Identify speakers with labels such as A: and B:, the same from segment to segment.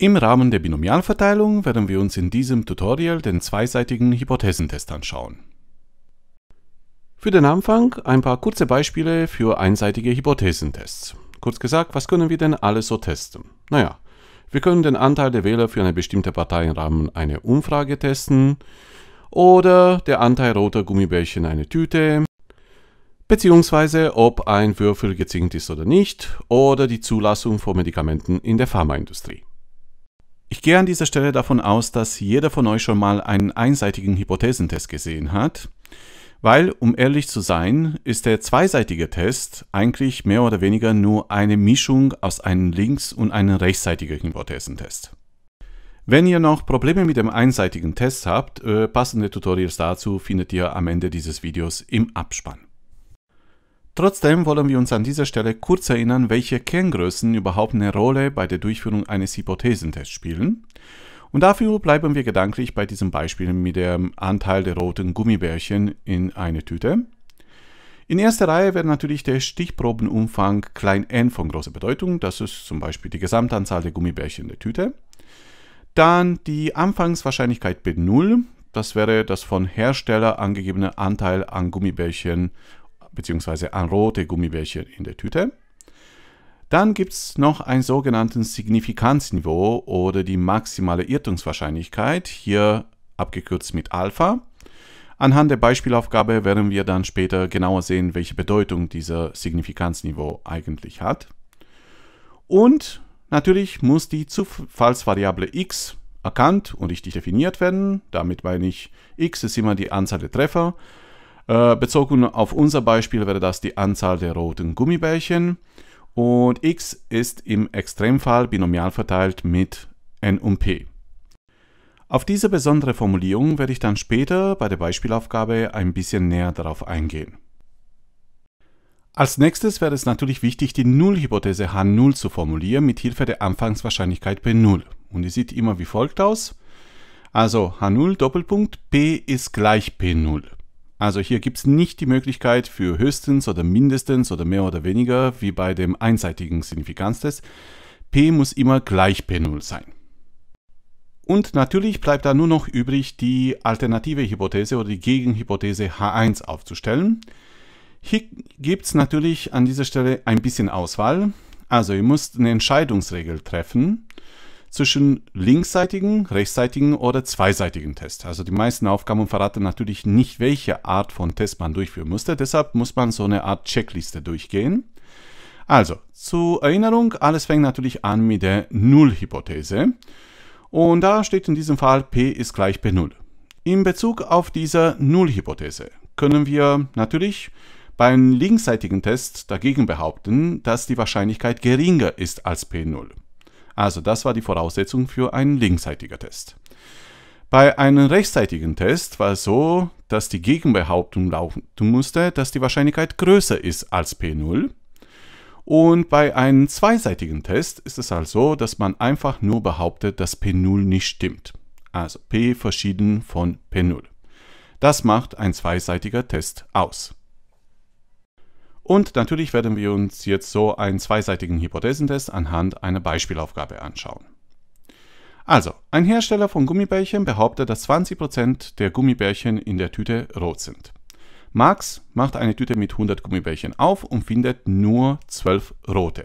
A: Im Rahmen der Binomialverteilung werden wir uns in diesem Tutorial den zweiseitigen Hypothesentest anschauen. Für den Anfang ein paar kurze Beispiele für einseitige Hypothesentests. Kurz gesagt, was können wir denn alles so testen? Naja, wir können den Anteil der Wähler für eine bestimmte Partei im Rahmen einer Umfrage testen oder der Anteil roter Gummibärchen eine Tüte, beziehungsweise ob ein Würfel gezinkt ist oder nicht oder die Zulassung von Medikamenten in der Pharmaindustrie. Ich gehe an dieser Stelle davon aus, dass jeder von euch schon mal einen einseitigen Hypothesentest gesehen hat, weil, um ehrlich zu sein, ist der zweiseitige Test eigentlich mehr oder weniger nur eine Mischung aus einem links- und einem rechtsseitigen Hypothesentest. Wenn ihr noch Probleme mit dem einseitigen Test habt, äh, passende Tutorials dazu findet ihr am Ende dieses Videos im Abspann. Trotzdem wollen wir uns an dieser Stelle kurz erinnern, welche Kerngrößen überhaupt eine Rolle bei der Durchführung eines Hypothesentests spielen. Und dafür bleiben wir gedanklich bei diesem Beispiel mit dem Anteil der roten Gummibärchen in einer Tüte. In erster Reihe wäre natürlich der Stichprobenumfang klein n von großer Bedeutung. Das ist zum Beispiel die Gesamtanzahl der Gummibärchen in der Tüte. Dann die Anfangswahrscheinlichkeit B0. Das wäre das von Hersteller angegebene Anteil an Gummibärchen bzw. an rote Gummibärchen in der Tüte. Dann gibt es noch ein sogenanntes Signifikanzniveau oder die maximale Irrtumswahrscheinlichkeit, hier abgekürzt mit Alpha. Anhand der Beispielaufgabe werden wir dann später genauer sehen, welche Bedeutung dieser Signifikanzniveau eigentlich hat. Und natürlich muss die Zufallsvariable x erkannt und richtig definiert werden. Damit meine ich, x ist immer die Anzahl der Treffer äh, bezogen auf unser Beispiel wäre das die Anzahl der roten Gummibärchen. Und x ist im Extremfall binomial verteilt mit n und p. Auf diese besondere Formulierung werde ich dann später bei der Beispielaufgabe ein bisschen näher darauf eingehen. Als nächstes wäre es natürlich wichtig, die Nullhypothese H0 zu formulieren mit Hilfe der Anfangswahrscheinlichkeit P0. Und die sieht immer wie folgt aus. Also H0 Doppelpunkt P ist gleich P0. Also hier gibt es nicht die Möglichkeit für höchstens oder mindestens oder mehr oder weniger, wie bei dem einseitigen Signifikanztest. P muss immer gleich P0 sein. Und natürlich bleibt da nur noch übrig, die alternative Hypothese oder die Gegenhypothese H1 aufzustellen. Hier gibt es natürlich an dieser Stelle ein bisschen Auswahl. Also ihr müsst eine Entscheidungsregel treffen zwischen linksseitigen, rechtsseitigen oder zweiseitigen Tests. Also die meisten Aufgaben verraten natürlich nicht, welche Art von Test man durchführen musste. Deshalb muss man so eine Art Checkliste durchgehen. Also, zur Erinnerung, alles fängt natürlich an mit der Null-Hypothese. Und da steht in diesem Fall P ist gleich P0. In Bezug auf diese Null-Hypothese können wir natürlich beim linksseitigen Test dagegen behaupten, dass die Wahrscheinlichkeit geringer ist als P0. Also das war die Voraussetzung für einen linksseitigen Test. Bei einem rechtsseitigen Test war es so, dass die Gegenbehauptung lauten musste, dass die Wahrscheinlichkeit größer ist als P0. Und bei einem zweiseitigen Test ist es also so, dass man einfach nur behauptet, dass P0 nicht stimmt. Also P verschieden von P0. Das macht ein zweiseitiger Test aus. Und natürlich werden wir uns jetzt so einen zweiseitigen Hypothesentest anhand einer Beispielaufgabe anschauen. Also, ein Hersteller von Gummibärchen behauptet, dass 20% der Gummibärchen in der Tüte rot sind. Max macht eine Tüte mit 100 Gummibärchen auf und findet nur 12 rote.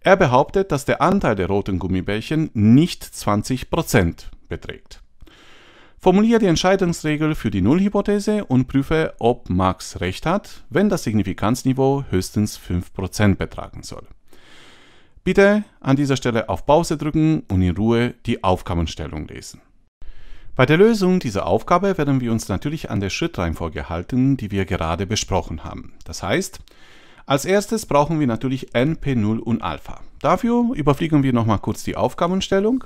A: Er behauptet, dass der Anteil der roten Gummibärchen nicht 20% beträgt. Formuliere die Entscheidungsregel für die Nullhypothese und prüfe, ob Max recht hat, wenn das Signifikanzniveau höchstens 5% betragen soll. Bitte an dieser Stelle auf Pause drücken und in Ruhe die Aufgabenstellung lesen. Bei der Lösung dieser Aufgabe werden wir uns natürlich an der Schrittreihenfolge halten, die wir gerade besprochen haben. Das heißt, als erstes brauchen wir natürlich NP0 und Alpha. Dafür überfliegen wir nochmal kurz die Aufgabenstellung.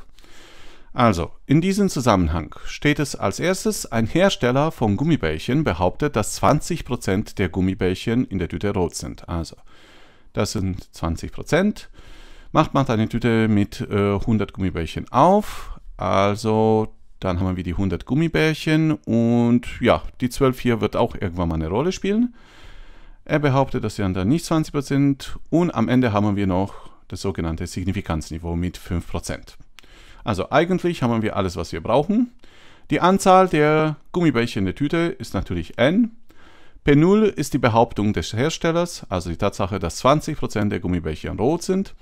A: Also, in diesem Zusammenhang steht es als erstes, ein Hersteller von Gummibärchen behauptet, dass 20% der Gummibärchen in der Tüte rot sind. Also, das sind 20%. Macht man eine Tüte mit äh, 100 Gummibärchen auf, also dann haben wir die 100 Gummibärchen und ja, die 12 hier wird auch irgendwann mal eine Rolle spielen. Er behauptet, dass sie dann nicht 20% und am Ende haben wir noch das sogenannte Signifikanzniveau mit 5%. Also eigentlich haben wir alles, was wir brauchen. Die Anzahl der Gummibärchen in der Tüte ist natürlich n. P0 ist die Behauptung des Herstellers, also die Tatsache, dass 20% der Gummibärchen rot sind.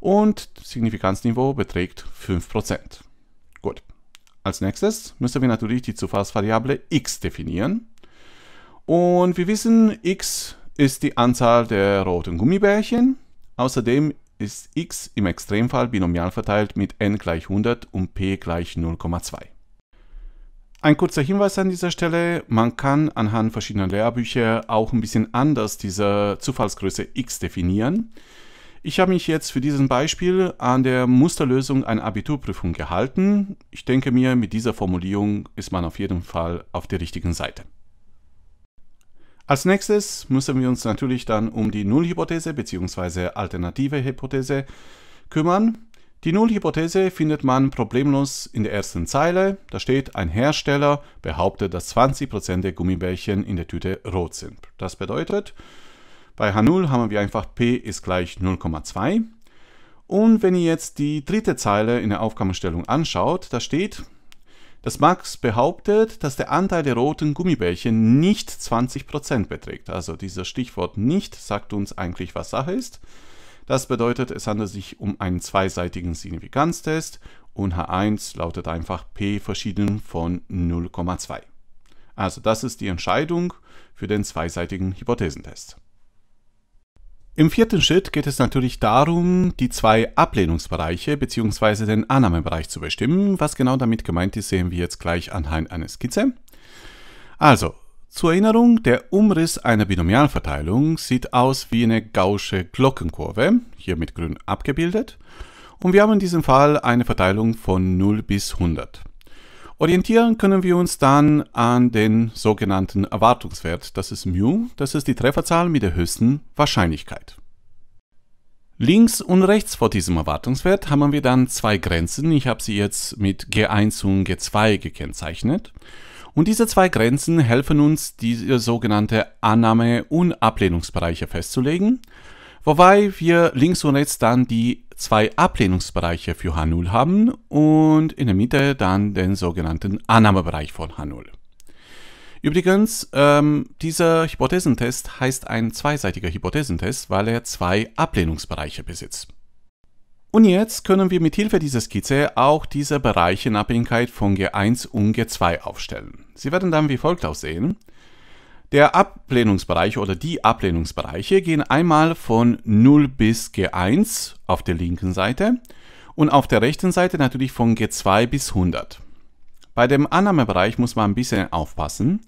A: Und Signifikanzniveau beträgt 5%. Gut. Als nächstes müssen wir natürlich die Zufallsvariable x definieren. Und wir wissen, x ist die Anzahl der roten Gummibärchen. Außerdem ist x im Extremfall binomial verteilt mit n gleich 100 und p gleich 0,2. Ein kurzer Hinweis an dieser Stelle, man kann anhand verschiedener Lehrbücher auch ein bisschen anders diese Zufallsgröße x definieren. Ich habe mich jetzt für dieses Beispiel an der Musterlösung einer Abiturprüfung gehalten. Ich denke mir, mit dieser Formulierung ist man auf jeden Fall auf der richtigen Seite. Als nächstes müssen wir uns natürlich dann um die Nullhypothese bzw. alternative Hypothese kümmern. Die Nullhypothese findet man problemlos in der ersten Zeile. Da steht, ein Hersteller behauptet, dass 20% der Gummibärchen in der Tüte rot sind. Das bedeutet, bei H0 haben wir einfach P ist gleich 0,2. Und wenn ihr jetzt die dritte Zeile in der Aufgabenstellung anschaut, da steht, dass Max behauptet, dass der Anteil der roten Gummibärchen nicht 20% beträgt. Also dieses Stichwort nicht sagt uns eigentlich, was Sache ist. Das bedeutet, es handelt sich um einen zweiseitigen Signifikanztest und H1 lautet einfach P verschieden von 0,2. Also das ist die Entscheidung für den zweiseitigen Hypothesentest. Im vierten Schritt geht es natürlich darum, die zwei Ablehnungsbereiche bzw. den Annahmebereich zu bestimmen. Was genau damit gemeint ist, sehen wir jetzt gleich anhand einer Skizze. Also, zur Erinnerung, der Umriss einer Binomialverteilung sieht aus wie eine gausche Glockenkurve, hier mit grün abgebildet. Und wir haben in diesem Fall eine Verteilung von 0 bis 100. Orientieren können wir uns dann an den sogenannten Erwartungswert. Das ist μ, das ist die Trefferzahl mit der höchsten Wahrscheinlichkeit. Links und rechts vor diesem Erwartungswert haben wir dann zwei Grenzen. Ich habe sie jetzt mit G1 und G2 gekennzeichnet. Und diese zwei Grenzen helfen uns, diese sogenannte Annahme- und Ablehnungsbereiche festzulegen Wobei wir links und rechts dann die zwei Ablehnungsbereiche für H0 haben und in der Mitte dann den sogenannten Annahmebereich von H0. Übrigens, ähm, dieser Hypothesentest heißt ein zweiseitiger Hypothesentest, weil er zwei Ablehnungsbereiche besitzt. Und jetzt können wir mit Hilfe dieser Skizze auch diese Bereiche in Abhängigkeit von G1 und G2 aufstellen. Sie werden dann wie folgt aussehen. Der Ablehnungsbereich oder die Ablehnungsbereiche gehen einmal von 0 bis G1 auf der linken Seite und auf der rechten Seite natürlich von G2 bis 100. Bei dem Annahmebereich muss man ein bisschen aufpassen.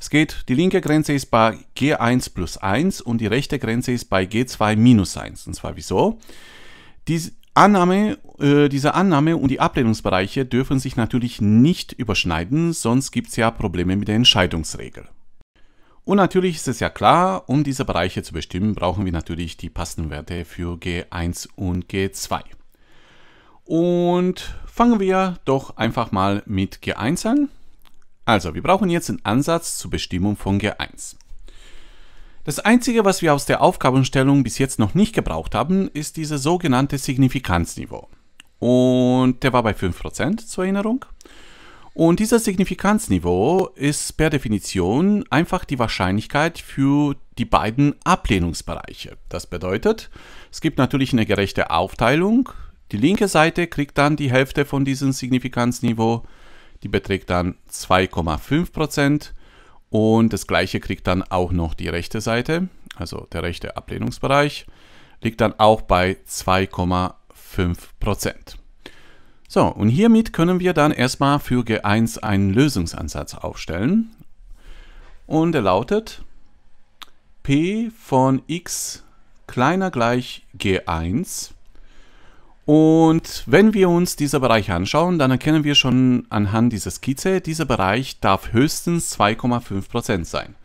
A: Es geht, die linke Grenze ist bei G1 plus 1 und die rechte Grenze ist bei G2 minus 1. Und zwar wieso? Die Annahme, äh, diese Annahme und die Ablehnungsbereiche dürfen sich natürlich nicht überschneiden, sonst gibt es ja Probleme mit der Entscheidungsregel. Und natürlich ist es ja klar, um diese Bereiche zu bestimmen, brauchen wir natürlich die passenden Werte für G1 und G2. Und fangen wir doch einfach mal mit G1 an. Also, wir brauchen jetzt einen Ansatz zur Bestimmung von G1. Das Einzige, was wir aus der Aufgabenstellung bis jetzt noch nicht gebraucht haben, ist dieses sogenannte Signifikanzniveau. Und der war bei 5% zur Erinnerung. Und dieses Signifikanzniveau ist per Definition einfach die Wahrscheinlichkeit für die beiden Ablehnungsbereiche. Das bedeutet, es gibt natürlich eine gerechte Aufteilung. Die linke Seite kriegt dann die Hälfte von diesem Signifikanzniveau, die beträgt dann 2,5% und das gleiche kriegt dann auch noch die rechte Seite, also der rechte Ablehnungsbereich, liegt dann auch bei 2,5%. So, und hiermit können wir dann erstmal für G1 einen Lösungsansatz aufstellen. Und er lautet P von x kleiner gleich G1. Und wenn wir uns dieser Bereich anschauen, dann erkennen wir schon anhand dieser Skizze, dieser Bereich darf höchstens 2,5% sein.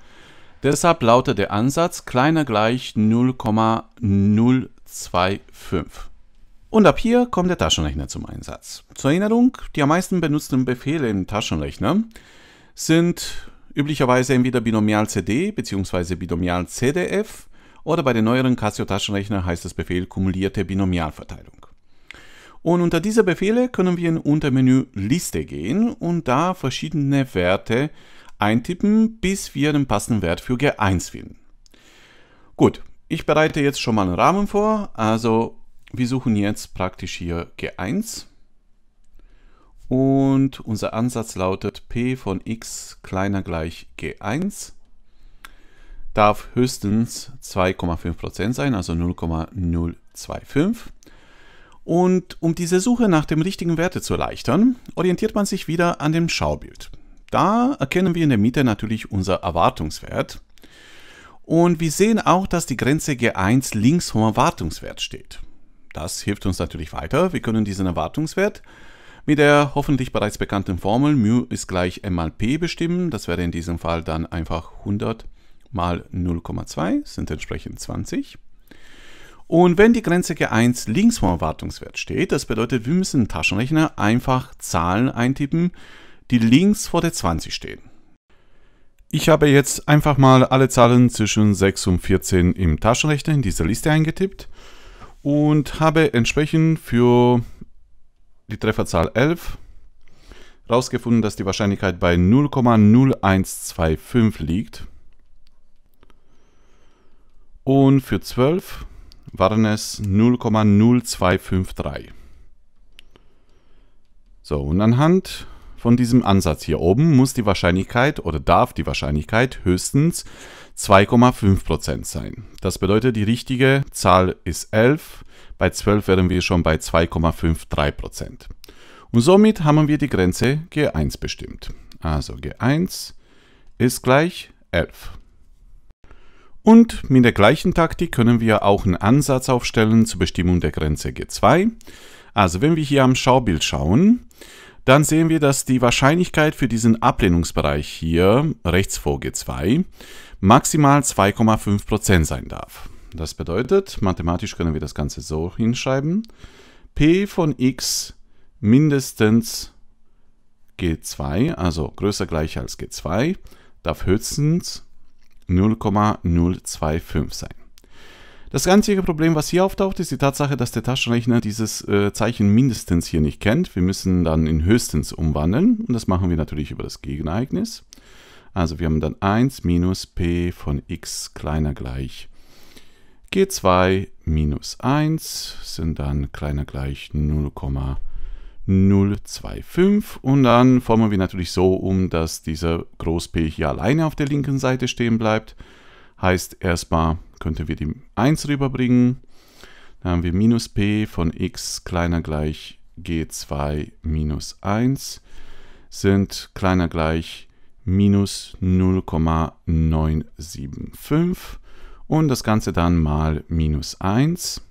A: Deshalb lautet der Ansatz kleiner gleich 0,025. Und ab hier kommt der Taschenrechner zum Einsatz. Zur Erinnerung, die am meisten benutzten Befehle im Taschenrechner sind üblicherweise entweder binomial CD bzw. binomial CDF oder bei den neueren Casio Taschenrechner heißt das Befehl kumulierte Binomialverteilung. Und unter diese Befehle können wir in Untermenü Liste gehen und da verschiedene Werte eintippen, bis wir den passenden Wert für G1 finden. Gut, ich bereite jetzt schon mal einen Rahmen vor, also wir suchen jetzt praktisch hier G1 und unser Ansatz lautet P von x kleiner gleich G1 darf höchstens 2,5% sein, also 0,025. Und um diese Suche nach dem richtigen Werte zu erleichtern, orientiert man sich wieder an dem Schaubild. Da erkennen wir in der Mitte natürlich unser Erwartungswert. Und wir sehen auch, dass die Grenze G1 links vom Erwartungswert steht. Das hilft uns natürlich weiter. Wir können diesen Erwartungswert mit der hoffentlich bereits bekannten Formel μ ist gleich m mal p bestimmen. Das wäre in diesem Fall dann einfach 100 mal 0,2 sind entsprechend 20. Und wenn die Grenze G1 links vom Erwartungswert steht, das bedeutet, wir müssen im Taschenrechner einfach Zahlen eintippen, die links vor der 20 stehen. Ich habe jetzt einfach mal alle Zahlen zwischen 6 und 14 im Taschenrechner in dieser Liste eingetippt und habe entsprechend für die Trefferzahl 11 herausgefunden, dass die Wahrscheinlichkeit bei 0,0125 liegt. Und für 12 waren es 0,0253. So, und anhand von diesem Ansatz hier oben muss die Wahrscheinlichkeit oder darf die Wahrscheinlichkeit höchstens 2,5% sein. Das bedeutet, die richtige Zahl ist 11, bei 12 wären wir schon bei 2,53%. Und somit haben wir die Grenze G1 bestimmt. Also G1 ist gleich 11. Und mit der gleichen Taktik können wir auch einen Ansatz aufstellen zur Bestimmung der Grenze G2. Also wenn wir hier am Schaubild schauen, dann sehen wir, dass die Wahrscheinlichkeit für diesen Ablehnungsbereich hier, rechts vor G2, maximal 2,5% sein darf. Das bedeutet, mathematisch können wir das Ganze so hinschreiben, p von x mindestens G2, also größer gleich als G2, darf höchstens 0,025 sein. Das einzige Problem, was hier auftaucht, ist die Tatsache, dass der Taschenrechner dieses äh, Zeichen mindestens hier nicht kennt. Wir müssen dann in höchstens umwandeln und das machen wir natürlich über das Gegenereignis. Also wir haben dann 1 minus p von x kleiner gleich g2 minus 1 sind dann kleiner gleich 0,025 und dann formen wir natürlich so um, dass dieser Groß P hier alleine auf der linken Seite stehen bleibt Heißt erstmal könnten wir die 1 rüberbringen. Dann haben wir minus p von x kleiner gleich g2 minus 1 sind kleiner gleich minus 0,975 und das Ganze dann mal minus 1.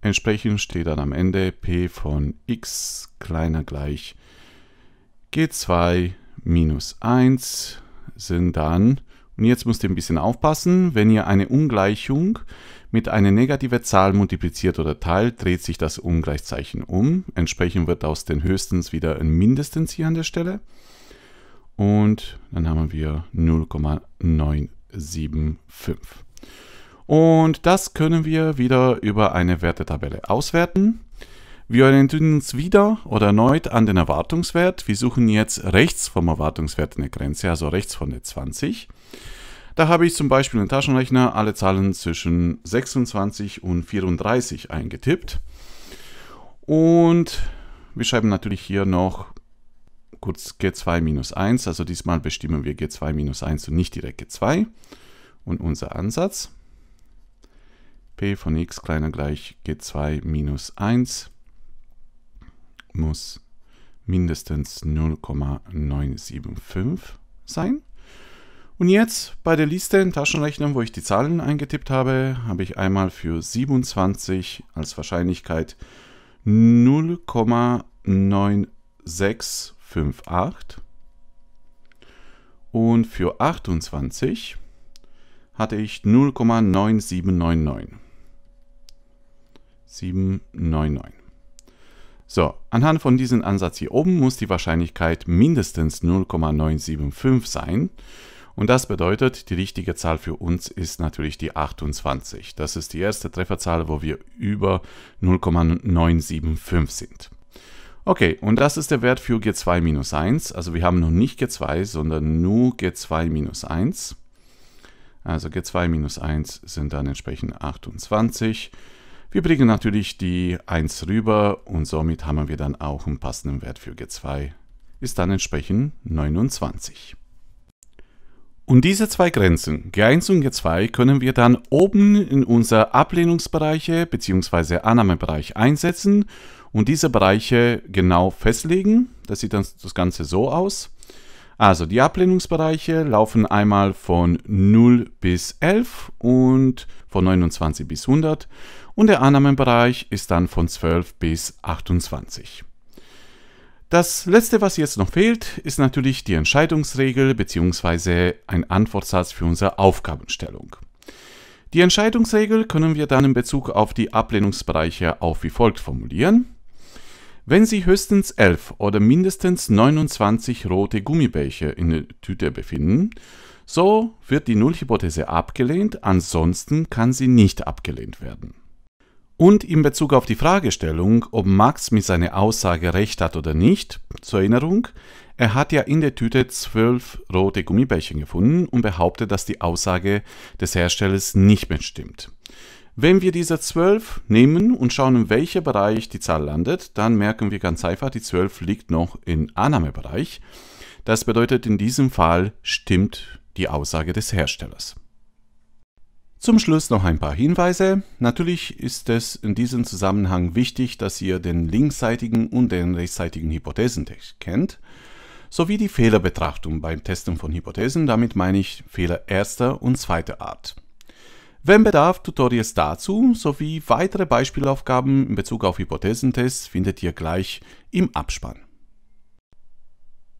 A: Entsprechend steht dann am Ende p von x kleiner gleich g2 minus 1 sind dann und jetzt müsst ihr ein bisschen aufpassen, wenn ihr eine Ungleichung mit einer negativen Zahl multipliziert oder teilt, dreht sich das Ungleichzeichen um. Entsprechend wird aus den höchstens wieder ein mindestens hier an der Stelle. Und dann haben wir 0,975. Und das können wir wieder über eine Wertetabelle auswerten. Wir orientieren uns wieder oder erneut an den Erwartungswert. Wir suchen jetzt rechts vom Erwartungswert eine Grenze, also rechts von der 20. Da habe ich zum Beispiel im Taschenrechner alle Zahlen zwischen 26 und 34 eingetippt. Und wir schreiben natürlich hier noch kurz G2-1, also diesmal bestimmen wir G2-1 und nicht direkt G2. Und unser Ansatz, P von x kleiner gleich G2-1 muss mindestens 0,975 sein. Und jetzt bei der Liste in Taschenrechnung, wo ich die Zahlen eingetippt habe, habe ich einmal für 27 als Wahrscheinlichkeit 0,9658 und für 28 hatte ich 0,9799. 799. So, anhand von diesem Ansatz hier oben muss die Wahrscheinlichkeit mindestens 0,975 sein. Und das bedeutet, die richtige Zahl für uns ist natürlich die 28. Das ist die erste Trefferzahl, wo wir über 0,975 sind. Okay, und das ist der Wert für G2-1. Also wir haben noch nicht G2, sondern nur G2-1. Also G2-1 sind dann entsprechend 28. Wir bringen natürlich die 1 rüber und somit haben wir dann auch einen passenden Wert für G2, ist dann entsprechend 29. Und diese zwei Grenzen, G1 und G2, können wir dann oben in unser Ablehnungsbereiche bzw. Annahmebereich einsetzen und diese Bereiche genau festlegen. Das sieht dann das Ganze so aus. Also die Ablehnungsbereiche laufen einmal von 0 bis 11 und von 29 bis 100 und der Annahmenbereich ist dann von 12 bis 28. Das letzte, was jetzt noch fehlt, ist natürlich die Entscheidungsregel bzw. ein Antwortsatz für unsere Aufgabenstellung. Die Entscheidungsregel können wir dann in Bezug auf die Ablehnungsbereiche auch wie folgt formulieren. Wenn Sie höchstens 11 oder mindestens 29 rote Gummibärchen in der Tüte befinden, so wird die Nullhypothese abgelehnt, ansonsten kann sie nicht abgelehnt werden. Und in Bezug auf die Fragestellung, ob Max mit seiner Aussage recht hat oder nicht, zur Erinnerung, er hat ja in der Tüte zwölf rote Gummibärchen gefunden und behauptet, dass die Aussage des Herstellers nicht mehr stimmt. Wenn wir diese zwölf nehmen und schauen, in welcher Bereich die Zahl landet, dann merken wir ganz einfach, die zwölf liegt noch im Annahmebereich. Das bedeutet, in diesem Fall stimmt die Aussage des Herstellers. Zum Schluss noch ein paar Hinweise. Natürlich ist es in diesem Zusammenhang wichtig, dass ihr den linksseitigen und den rechtsseitigen Hypothesentest kennt, sowie die Fehlerbetrachtung beim Testen von Hypothesen, damit meine ich Fehler erster und zweiter Art. Wenn Bedarf, Tutorials dazu sowie weitere Beispielaufgaben in Bezug auf Hypothesentests findet ihr gleich im Abspann.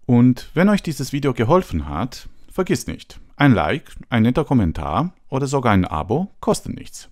A: Und wenn euch dieses Video geholfen hat, vergiss nicht, ein Like, ein netter Kommentar oder sogar ein Abo kostet nichts.